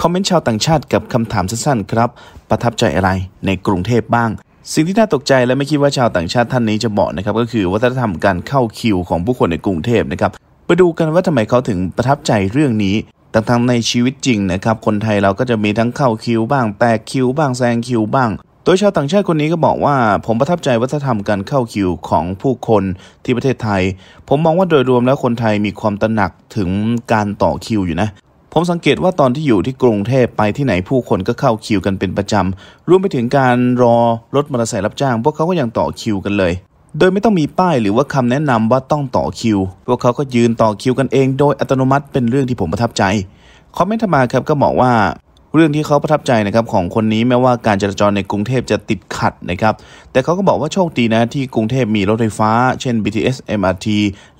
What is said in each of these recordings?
คอมเมนต์ชาวต่างชาติกับคำถามสั้นๆครับ ประทับใจอะไรในกรุงเทพบ้าง สิ่งที่น่าตกใจและไม่คิดว่าชาวต่างชาติท่านนี้จะบอกนะครับก็คือวัฒนธรรมการเข้าคิวของผู้คนในกรุงเทพนะครับไปดูกันว่าทำไมเขาถึงประทับใจเรื่องนี้ต่างๆในชีวิตจริงนะครับคนไทยเราก็จะมีทั้งเข้าคิวบ้าง แตกคิวบ้างแซงคิวบ้างโดยชาวต่างชาติคนนี้ก็บอกว่า ผมประทับใจวัฒนธรรมการเข้าคิวของผู้คนที่ประเทศไทย ผมมองว่าโดยรวมแล้วคนไทยมีความตระหนักถึงการต่อคิวอยู่นะผมสังเกตว่าตอนที่อยู่ที่กรุงเทพไปที่ไหนผู้คนก็เข้าคิว กันเป็นประจำ รวมไปถึงการรอรถมอเตอร์ไซค์รับจ้าง พวกเขาก็ยังต่อคิวกันเลย โดยไม่ต้องมีป้ายหรือว่าคำแนะนำว่าต้องต่อคิวพวกเขาก็ยืนต่อคิวกันเองโดยอัตโนมัติ เป็นเรื่องที่ผมประทับใจคอมเมนต์มาครับก็บอกว่าเรื่องที่เขาประทับใจนะครับของคนนี้แม้ว่าการจราจรในกรุงเทพจะติดขัดนะครับแต่เขาก็บอกว่าโชคดีนะที่กรุงเทพมีรถไฟฟ้า เช่น BTS MRT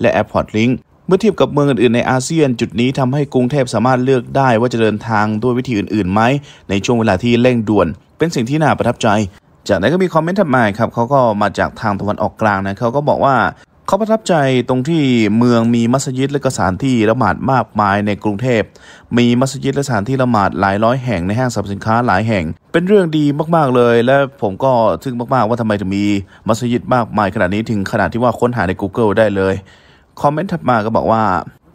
และ Airport Link มื่อเทียบกับเมืองอื่นในอาเซียนจุดนี้ทำให้กรุงเทพสามารถเลือกได้ว่าจะเดินทางด้วยวิธีอื่นๆไหม ในช่วงเวลาที่เร่งด่วน เป็นสิ่งที่น่าประทับใจ จากนั้นก็มีคอมเมนต์ถัดมาครับเขาก็มาจากทางตะวันออกกลางนะเขาก็บอกว่าเขาประทับใจตรงที่เมืองมีมัสยิดและก็สถานที่ละหมาดมากมายในกรุงเทพมีมัสยิดและสถานที่ละหมาดหลายร้อยแห่งในห้างสรรพสินค้าหลายแห่งเป็นเรื่องดีมากๆเลย และผมก็ทึ่งมากๆว่าทำไมถึงมีมัสยิดมากมายขนาดนี้ถึงขนาดที่ว่าค้นหาใน Google ได้เลยคอมเมนต์ถัดมาก็บอกว่า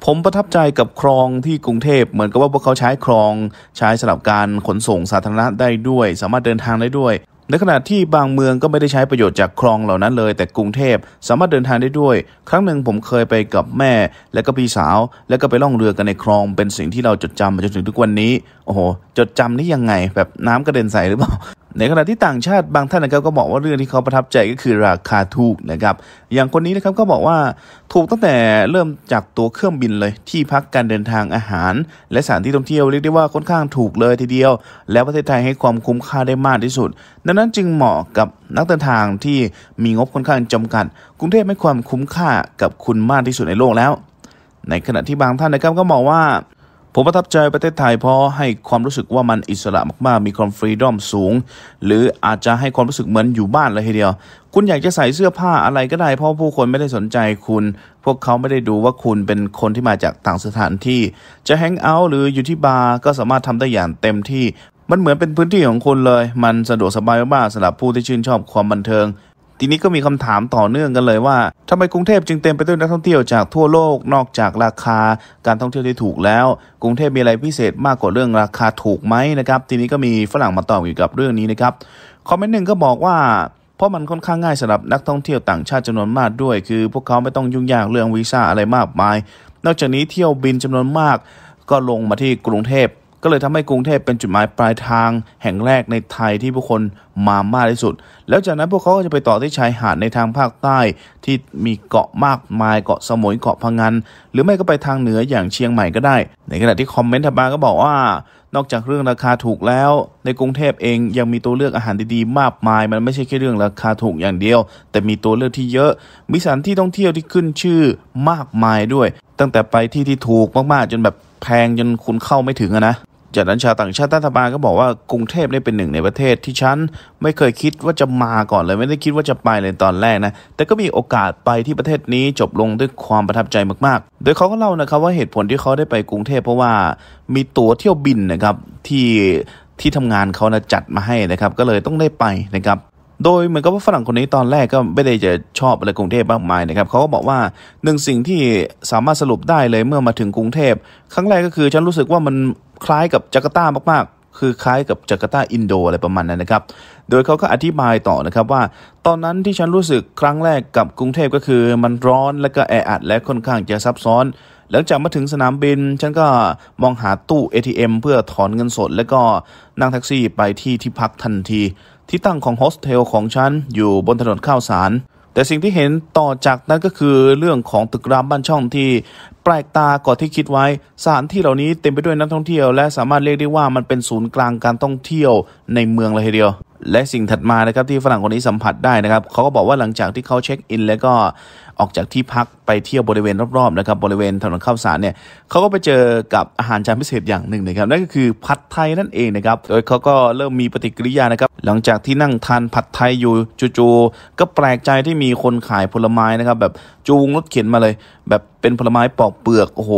ผมประทับใจกับคลองที่กรุงเทพเหมือนกับว่าพวกเขาใช้คลอง ใช้สำหรับการขนส่งสาธารณะได้ด้วย สามารถเดินทางได้ด้วยในขณะที่บางเมืองก็ไม่ได้ใช้ประโยชน์จากคลองเหล่านั้นเลย แต่กรุงเทพสามารถเดินทางได้ด้วย ครั้งหนึ่งผมเคยไปกับแม่และก็พี่สาว และก็ไปล่องเรือกันในคลองเป็นสิ่งที่เราจดจำมาจนถึงทุกวันนี้โอ้โหจดจำนี่ยังไง แบบน้ำกระเด็นใส่หรือเปล่าในขณะที่ต่างชาติบางท่านนะครับก็บอกว่าเรื่องที่เขาประทับใจก็คือราคาถูกนะครับ อย่างคนนี้นะครับก็บอกว่าถูกตั้งแต่เริ่มจากตัวเครื่องบินเลยที่พักการเดินทางอาหาร และสถานที่ท่องเที่ยวเรียกได้ว่าค่อนข้างถูกเลยทีเดียว แล้วประเทศไทยให้ความคุ้มค่าได้มากที่สุด ดังนั้นจึงเหมาะกับนักเดินทางที่มีงบค่อนข้างจำกัดกรุงเทพให้ความคุ้มค่ากับคุณมากที่สุดในโลกแล้ว ในขณะที่บางท่านนะครับก็บอกว่าผมประทับใจประเทศไทยเพราะให้ความรู้สึกว่ามันอิสระมากๆ มีความฟรีดอมสูง หรืออาจจะให้ความรู้สึกเหมือนอยู่บ้านเลยทีเดียว คุณอยากจะใส่เสื้อผ้าอะไรก็ได้ เพราะผู้คนไม่ได้สนใจคุณ พวกเขาไม่ได้ดูว่าคุณเป็นคนที่มาจากต่างสถานที่ จะแฮงเอาท์หรืออยู่ที่บาร์ก็สามารถทำได้อย่างเต็มที่ มันเหมือนเป็นพื้นที่ของคุณเลย มันสะดวกสบายมากๆสำหรับผู้ที่ชื่นชอบความบันเทิงทีนี้ก็มีคำถามต่อเนื่องกันเลยว่าทำไมกรุงเทพจึงเต็มไปด้วยนักท่องเที่ยวจากทั่วโลกนอกจากราคาการท่องเที่ยวที่ถูกแล้ว กรุงเทพมีอะไรพิเศษมากกว่าเรื่องราคาถูกไหมนะครับทีนี้ก็มีฝรั่งมาตอบเกี่ยวกับเรื่องนี้นะครับคอมเมนต์หนึ่งก็บอกว่า เพราะมันค่อนข้างง่ายสำหรับนักท่องเที่ยวต่างชาติจำนวนมากด้วย คือพวกเขาไม่ต้องยุ่งยากเรื่องวีซ่าอะไรมากมายนอกจากนี้เที่ยวบินจำนวนมากก็ลงมาที่กรุงเทพก็เลยทำให้กรุงเทพเป็นจุดหมายปลายทางแห่งแรกในไทยที่ผู้คนมามากที่สุด แล้วจากนั้นพวกเขาก็จะไปต่อที่ชายหาดในทางภาคใต้ที่มีเกาะมากมายเกาะสมุยเกาะพังงานหรือไม่ก็ไปทางเหนืออย่างเชียงใหม่ก็ได้ ในขณะที่คอมเมนต์ทบาก็บอกว่านอกจากเรื่องราคาถูกแล้ว ในกรุงเทพเองยังมีตัวเลือกอาหารดีๆ มากมาย มันไม่ใช่แค่เรื่องราคาถูกอย่างเดียว แต่มีตัวเลือกที่เยอะ มีสถานที่ท่องเที่ยวที่ขึ้นชื่อมากมายด้วย ตั้งแต่ไปที่ที่ถูกมากๆจนแบบแพงจนคุณเข้าไม่ถึงนะจากนั้นชาวต่างชาติรัฐบาลก็บอกว่ากรุงเทพนี่เป็นหนึ่งในประเทศที่ฉันไม่เคยคิดว่าจะมาก่อนเลยไม่ได้คิดว่าจะไปเลยตอนแรกนะ แต่ก็มีโอกาสไปที่ประเทศนี้จบลงด้วยความประทับใจมากๆ โดยเขาก็เล่านะครับว่าเหตุผลที่เขาได้ไปกรุงเทพเพราะว่ามีตั๋วเที่ยวบินนะครับที่ที่ทำงานเขานะจัดมาให้นะครับ ก็เลยต้องได้ไปนะครับโดยเหมือนกับว่าฝรั่งคนนี้ตอนแรกก็ไม่ได้จะชอบอะไรกรุงเทพมากมายนะครับเขาก็บอกว่าหนึ่งสิ่งที่สามารถสรุปได้เลยเมื่อมาถึงกรุงเทพ ครั้งแรกก็คือฉันรู้สึกว่ามันคล้ายกับจาการ์ตามากๆ คือคล้ายกับจาการ์ตาอินโด อะไรประมาณนั้นนะครับ โดยเขาก็อธิบายต่อนะครับว่า ตอนนั้นที่ฉันรู้สึกครั้งแรกกับกรุงเทพก็คือ มันร้อนและก็แออัด และค่อนข้างจะซับซ้อน หลังจากมาถึงสนามบินฉันก็มองหาตู้ ATM เพื่อถอนเงินสด และก็นั่งแท็กซี่ไปที่ที่พักทันทีที่ตั้งของโฮสเทล ของฉันอยู่บนถนนข้าวสาร แต่สิ่งที่เห็นต่อจากนั้นก็คือเรื่องของตึกรามบ้านช่องที่ แปลกตากว่าที่คิดไว้ สถานที่เหล่านี้เต็มไปด้วยนักท่องเที่ยว และสามารถเรียกได้ว่ามันเป็นศูนย์กลางการท่องเที่ยวในเมืองเลยทีเดียว และสิ่งถัดมานะครับที่ฝรั่งคนนี้สัมผัสได้นะครับเขาก็บอกว่าหลังจากที่เขาเช็คอิน แล้วก็ออกจากที่พักไปเที่ยวบริเวณรอบๆนะครับบริเวณถนนข้าวสารเนี่ยเขาก็ไปเจอกับอาหารจานพิเศษอย่างหนึ่งนะครับนั่นก็คือผัดไทยนั่นเองนะครับโดยเขาก็เริ่มมีปฏิกิริยานะครับหลังจากที่นั่งทานผัดไทยอยู่จู่ๆก็แปลกใจที่มีคนขายผลไม้นะครับแบบจูงรถเข็นมาเลย แบบเป็นผลไม้ปอกเปลือกโอ้โห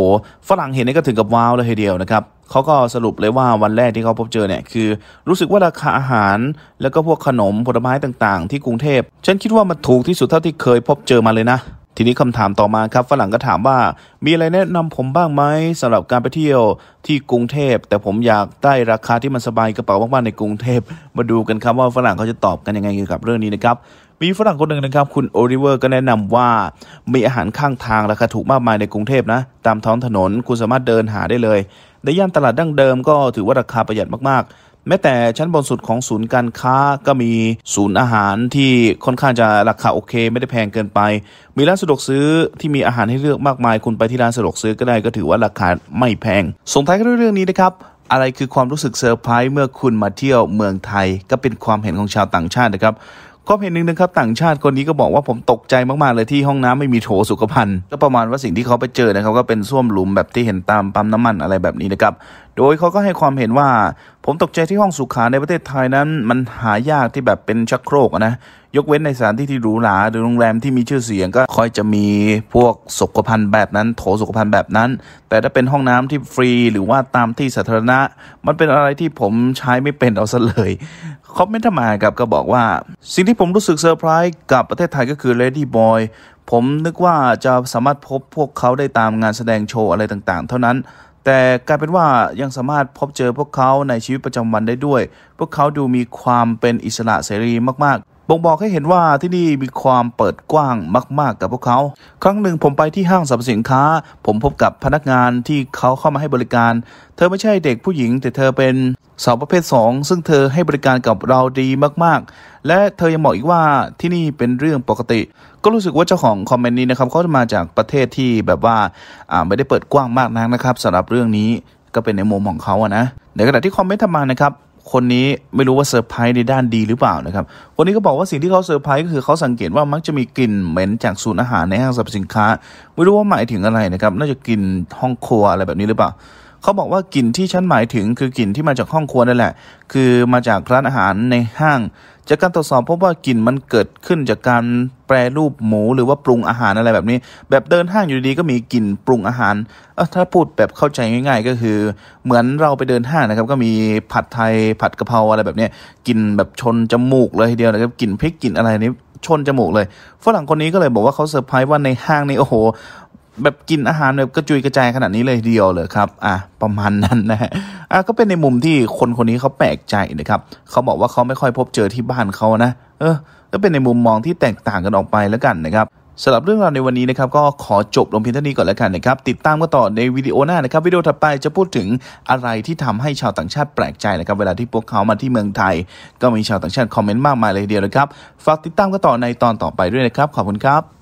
ฝรั่งเห็นนี่ก็ถึงกับว้าวเลยทีเดียวนะครับเขาก็สรุปเลยว่าวันแรกที่เขาพบเจอเนี่ยคือรู้สึกว่าราคาอาหารแล้วก็พวกขนมผลไม้ต่าง ๆที่กรุงเทพฉันคิดว่ามันถูกที่สุดเท่าที่เคยพบเจอมาเลยนะทีนี้คำถามต่อมาครับฝรั่งก็ถามว่า มีอะไรแนะนำผมบ้างไหมสำหรับการไปเที่ยวที่กรุงเทพแต่ผมอยากได้ราคาที่มันสบายกระเป๋ามากๆในกรุงเทพมาดูกันครับว่าฝรั่งเขาจะตอบกันยังไงเกี่ยวกับเรื่องนี้นะครับมีฝรั่งคนหนึ่งนะครับ คุณโอลิเวอร์ก็แนะนำว่ามีอาหารข้างทาง ราคาถูกมากมายในกรุงเทพนะตามท้องถนนคุณสามารถเดินหาได้เลยในย่านตลาดดั้งเดิมก็ถือว่าราคาประหยัดมากๆแม้แต่ชั้นบนสุดของศูนย์การค้าก็มีศูนย์อาหารที่ค่อนข้างจะราคาโอเค ไม่ได้แพงเกินไป มีร้านสะดวกซื้อที่มีอาหารให้เลือกมากมาย คุณไปที่ร้านสะดวกซื้อก็ได้ก็ถือว่าราคาไม่แพงส่งท้ายกันด้วยเรื่องนี้นะครับอะไรคือความรู้สึกเซอร์ไพรส์เมื่อคุณมาเที่ยวเมืองไทย ก็เป็นความเห็นของชาวต่างชาตินะครับความเห็นหนึ่งนะครับต่างชาติคนนี้ก็บอกว่าผมตกใจมาก ๆ เลยที่ห้องน้ำไม่มีโถสุขภัณฑ์ ก็ประมาณว่าสิ่งที่เขาไปเจอนะครับก็เป็นส้วมหลุมแบบที่เห็นตามปั๊มน้ำมันอะไรแบบนี้นะครับโดยเขาก็ให้ความเห็นว่าผมตกใจที่ห้องสุขาในประเทศไทยนั้น มันหายากที่แบบเป็นชักโครกนะ ยกเว้นในสถานที่ที่หรูหราหรือโรงแรมที่มีชื่อเสียงก็ค่อยจะมีพวกสกภัณฑ์แบบนั้นโถสกภัณฑ์แบบนั้น แต่ถ้าเป็นห้องน้ำที่ฟรี หรือว่าตามที่สาธารณะ มันเป็นอะไรที่ผมใช้ไม่เป็นเอาซะเลยคอมเมนต์มากับก็บอกว่า สิ่งที่ผมรู้สึกเซอร์ไพรส์กับประเทศไทยก็คือเลดี้บอยผมนึกว่าจะสามารถพบพวกเขาได้ตามงานแสดงโชว์อะไรต่างๆ เท่านั้นแต่กลายเป็นว่ายังสามารถพบเจอพวกเขาในชีวิตประจำวันได้ด้วย พวกเขาดูมีความเป็นอิสระเสรีมากๆ บ่งบอกให้เห็นว่าที่ นี่ มีความเปิดกว้างมาก ๆ กับพวกเขา ครั้งหนึ่งผมไปที่ห้างสรรพสินค้า ผมพบกับพนักงานที่เขาเข้ามาให้บริการ เธอไม่ใช่เด็กผู้หญิง แต่เธอเป็นสาวประเภท 2 ซึ่งเธอให้บริการกับเราดีมากๆ และเธอยังบอกอีกว่าที่นี่เป็นเรื่องปกติ ก็รู้สึกว่าเจ้าของคอมเมนต์นี้นะครับเขามาจากประเทศที่แบบว่าไม่ได้เปิดกว้างมากนักนะครับสำหรับเรื่องนี้ก็เป็นในมุมของเขาอะนะในขณะที่คอมเมนต์ทามานะครับคนนี้ไม่รู้ว่าเซอร์ไพรส์ในด้านดีหรือเปล่านะครับ คนนี้ก็บอกว่าสิ่งที่เขาเซอร์ไพรส์ก็คือเขาสังเกตว่ามักจะมีกลิ่นเหม็นจากศูนย์อาหารในห้างสรรพสินค้า ไม่รู้ว่าหมายถึงอะไรนะครับน่าจะกลิ่นห้องครัวอะไรแบบนี้หรือเปล่าเขาบอกว่ากลิ่นที่ฉันหมายถึงคือกลิ่นที่มาจากห้องครัวนั่นแหละ คือมาจากร้านอาหารในห้างจากการตรวจสอบพบว่ากลิ่นมันเกิดขึ้นจากการแปรรูปหมูหรือว่าปรุงอาหารอะไรแบบนี้ แบบเดินห้างอยู่ดีก็มีกลิ่นปรุงอาหารเออถ้าพูดแบบเข้าใจง่าย ๆ ก็คือเหมือนเราไปเดินห้างนะครับก็มีผัดไทยผัดกะเพราอะไรแบบนี้กลิ่นแบบชนจมูกเลยทีเดียวนะครับกลิ่นพริกกลิ่นอะไรนี้ชนจมูกเลยฝรั่งคนนี้ก็เลยบอกว่าเขาเซอร์ไพรส์ว่าในห้างนี้โอ้โหแบบกินอาหารแบบกระจุยกระจายขนาดนี้เลยเดียวเลยครับ อ่ะประมาณนั้นนะฮะอ่ะก็เป็นในมุมที่คนคนนี้เขาแปลกใจนะครับเขาบอกว่าเขาไม่ค่อยพบเจอที่บ้านเขานะ เออ ก็เป็นในมุมมองที่แตกต่างกันออกไปแล้วกันนะครับสำหรับเรื่องราวในวันนี้นะครับ ก็ขอจบลงเพียงเท่านี้ก่อนแล้วกันนะครับ ติดตามกันต่อในวิดีโอหน้านะครับ วิดีโอถัดไปจะพูดถึงอะไรที่ทำให้ชาวต่างชาติแปลกใจนะครับ เวลาที่พวกเขามาที่เมืองไทย ก็มีชาวต่างชาติคอมเมนต์มากมายเลยเดียวนะครับ ฝากติดตามกันต่อในตอนต่อไปด้วยนะครับ ขอบคุณครับ